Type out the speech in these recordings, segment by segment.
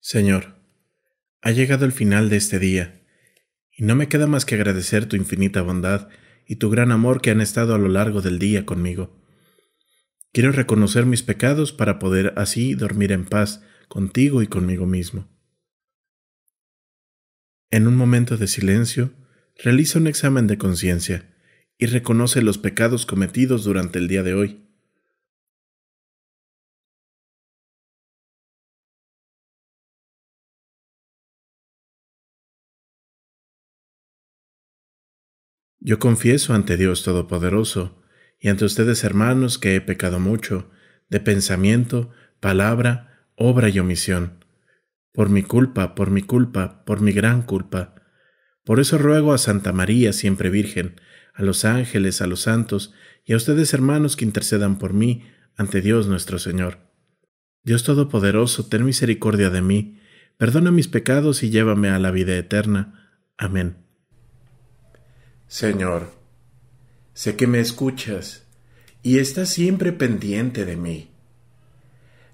Señor, ha llegado el final de este día, y no me queda más que agradecer tu infinita bondad y tu gran amor que han estado a lo largo del día conmigo. Quiero reconocer mis pecados para poder así dormir en paz contigo y conmigo mismo. En un momento de silencio, realiza un examen de conciencia y reconoce los pecados cometidos durante el día de hoy. Yo confieso ante Dios Todopoderoso y ante ustedes hermanos que he pecado mucho, de pensamiento, palabra, obra y omisión. Por mi culpa, por mi culpa, por mi gran culpa. Por eso ruego a Santa María, siempre Virgen, a los ángeles, a los santos, y a ustedes hermanos que intercedan por mí ante Dios nuestro Señor. Dios Todopoderoso, ten misericordia de mí, perdona mis pecados y llévame a la vida eterna. Amén. Señor, sé que me escuchas y estás siempre pendiente de mí.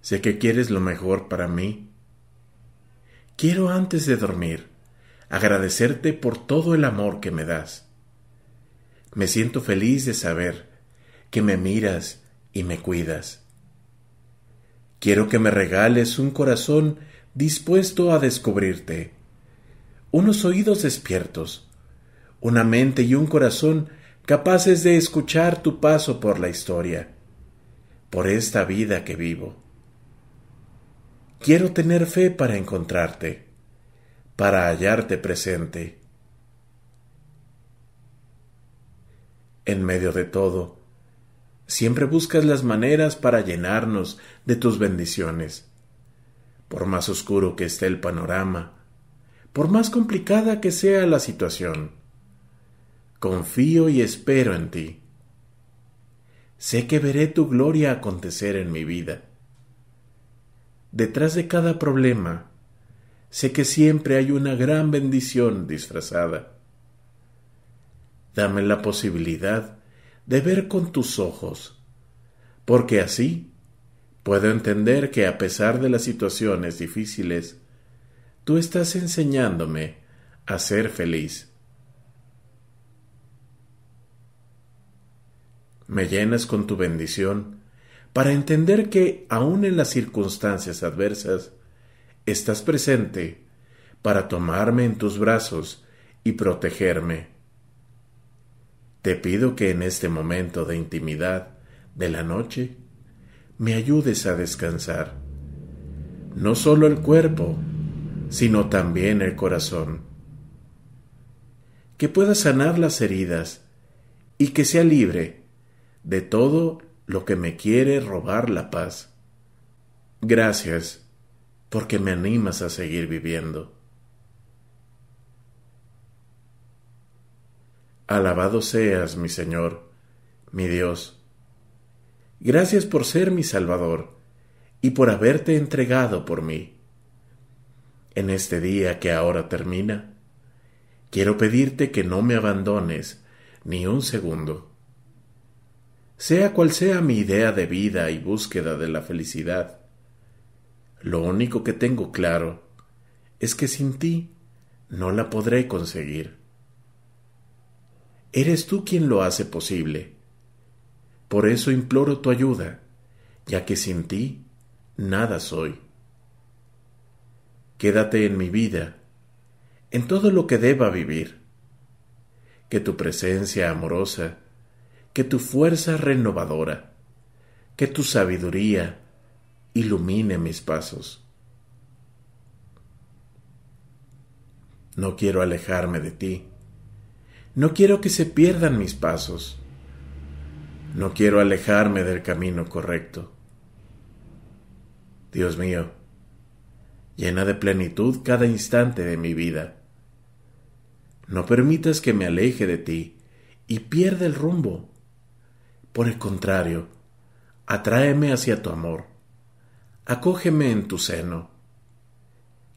Sé que quieres lo mejor para mí. Quiero antes de dormir agradecerte por todo el amor que me das. Me siento feliz de saber que me miras y me cuidas. Quiero que me regales un corazón dispuesto a descubrirte, unos oídos despiertos, una mente y un corazón capaces de escuchar tu paso por la historia, por esta vida que vivo. Quiero tener fe para encontrarte, para hallarte presente. En medio de todo, siempre buscas las maneras para llenarnos de tus bendiciones. Por más oscuro que esté el panorama, por más complicada que sea la situación, confío y espero en ti. Sé que veré tu gloria acontecer en mi vida Detrás de cada problema, sé que siempre hay una gran bendición disfrazada. Dame la posibilidad de ver con tus ojos, porque así puedo entender que a pesar de las situaciones difíciles, tú estás enseñándome a ser feliz. Me llenas con tu bendición para entender que aun en las circunstancias adversas, estás presente para tomarme en tus brazos y protegerme. Te pido que en este momento de intimidad de la noche me ayudes a descansar, no solo el cuerpo, sino también el corazón. Que pueda sanar las heridas y que sea libre de todo lo que me quiere robar la paz. Gracias, porque me animas a seguir viviendo. Alabado seas, mi Señor, mi Dios. Gracias por ser mi Salvador y por haberte entregado por mí. En este día que ahora termina, quiero pedirte que no me abandones ni un segundo sea cual sea mi idea de vida y búsqueda de la felicidad. Lo único que tengo claro es que sin ti no la podré conseguir. Eres tú quien lo hace posible. Por eso imploro tu ayuda, ya que sin ti nada soy. Quédate en mi vida, en todo lo que deba vivir. Que tu presencia amorosa que tu fuerza renovadora, que tu sabiduría ilumine mis pasos. No quiero alejarme de ti. No quiero que se pierdan mis pasos. No quiero alejarme del camino correcto. Dios mío, llena de plenitud cada instante de mi vida. No permitas que me aleje de ti y pierda el rumbo. Por el contrario, atráeme hacia tu amor, acógeme en tu seno,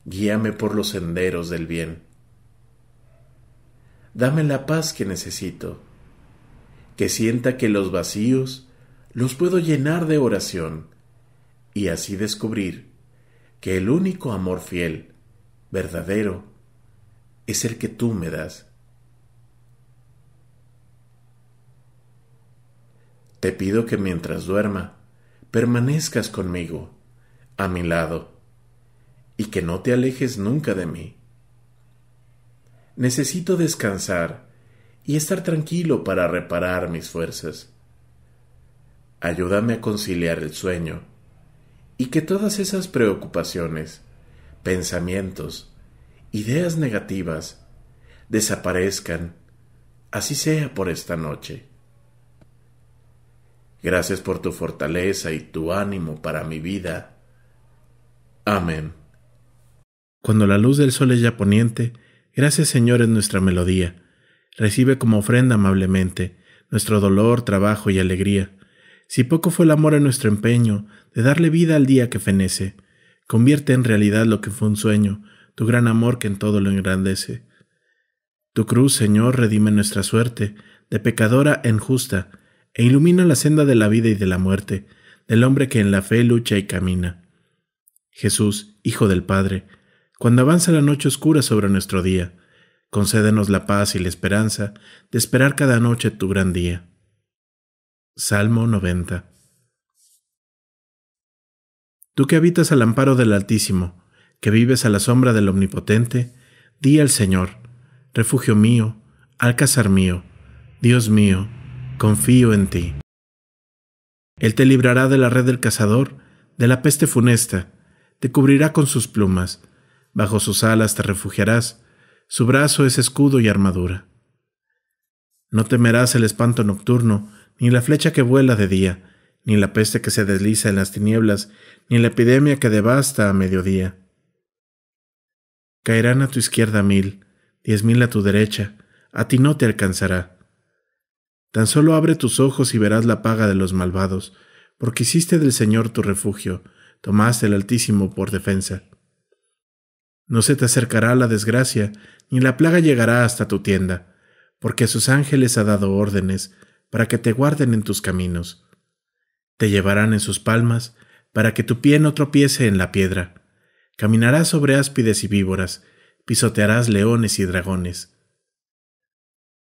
guíame por los senderos del bien. Dame la paz que necesito, que sienta que los vacíos los puedo llenar de oración y así descubrir que el único amor fiel, verdadero, es el que tú me das. Te pido que mientras duerma, permanezcas conmigo, a mi lado, y que no te alejes nunca de mí. Necesito descansar y estar tranquilo para reparar mis fuerzas. Ayúdame a conciliar el sueño y que todas esas preocupaciones, pensamientos, ideas negativas desaparezcan, así sea por esta noche. Gracias por tu fortaleza y tu ánimo para mi vida. Amén. Cuando la luz del sol es ya poniente, gracias Señor es nuestra melodía. Recibe como ofrenda amablemente nuestro dolor, trabajo y alegría. Si poco fue el amor en nuestro empeño de darle vida al día que fenece, convierte en realidad lo que fue un sueño, tu gran amor que en todo lo engrandece. Tu cruz, Señor, redime nuestra suerte, de pecadora en justa, e ilumina la senda de la vida y de la muerte del hombre que en la fe lucha y camina. Jesús, Hijo del Padre, cuando avanza la noche oscura sobre nuestro día, concédenos la paz y la esperanza de esperar cada noche tu gran día. Salmo 90 Tú que habitas al amparo del Altísimo, que vives a la sombra del Omnipotente, di al Señor, refugio mío, alcázar mío, Dios mío, confío en ti. Él te librará de la red del cazador, de la peste funesta, te cubrirá con sus plumas, bajo sus alas te refugiarás, su brazo es escudo y armadura. No temerás el espanto nocturno, ni la flecha que vuela de día, ni la peste que se desliza en las tinieblas, ni la epidemia que devasta a mediodía. Caerán a tu izquierda mil, diez mil a tu derecha, a ti no te alcanzará Tan solo abre tus ojos y verás la paga de los malvados, porque hiciste del Señor tu refugio, tomaste el Altísimo por defensa. No se te acercará la desgracia, ni la plaga llegará hasta tu tienda, porque a sus ángeles ha dado órdenes para que te guarden en tus caminos. Te llevarán en sus palmas, para que tu pie no tropiece en la piedra. Caminarás sobre áspides y víboras, pisotearás leones y dragones.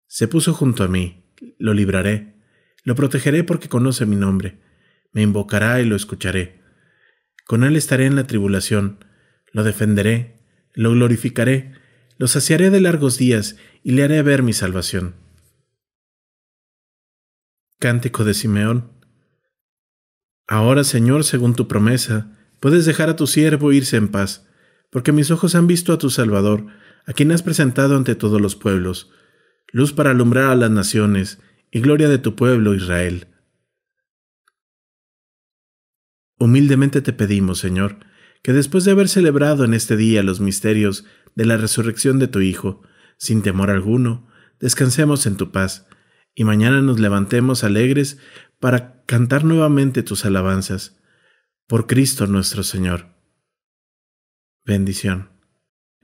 Se puso junto a mí, lo libraré, lo protegeré porque conoce mi nombre, me invocará y lo escucharé. Con él estaré en la tribulación, lo defenderé, lo glorificaré, lo saciaré de largos días y le haré ver mi salvación. Cántico de Simeón. Ahora, Señor, según tu promesa, puedes dejar a tu siervo irse en paz, porque mis ojos han visto a tu Salvador, a quien has presentado ante todos los pueblos, luz para alumbrar a las naciones, y gloria de tu pueblo Israel. Humildemente te pedimos, Señor, que después de haber celebrado en este día los misterios de la resurrección de tu Hijo, sin temor alguno, descansemos en tu paz, y mañana nos levantemos alegres para cantar nuevamente tus alabanzas. Por Cristo nuestro Señor. Bendición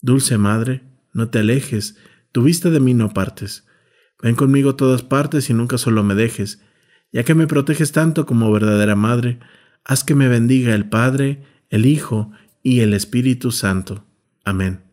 Dulce Madre, no te alejes, tu vista de mí no partes. Ven conmigo todas partes y nunca solo me dejes, ya que me proteges tanto como verdadera Madre, haz que me bendiga el Padre, el Hijo y el Espíritu Santo. Amén.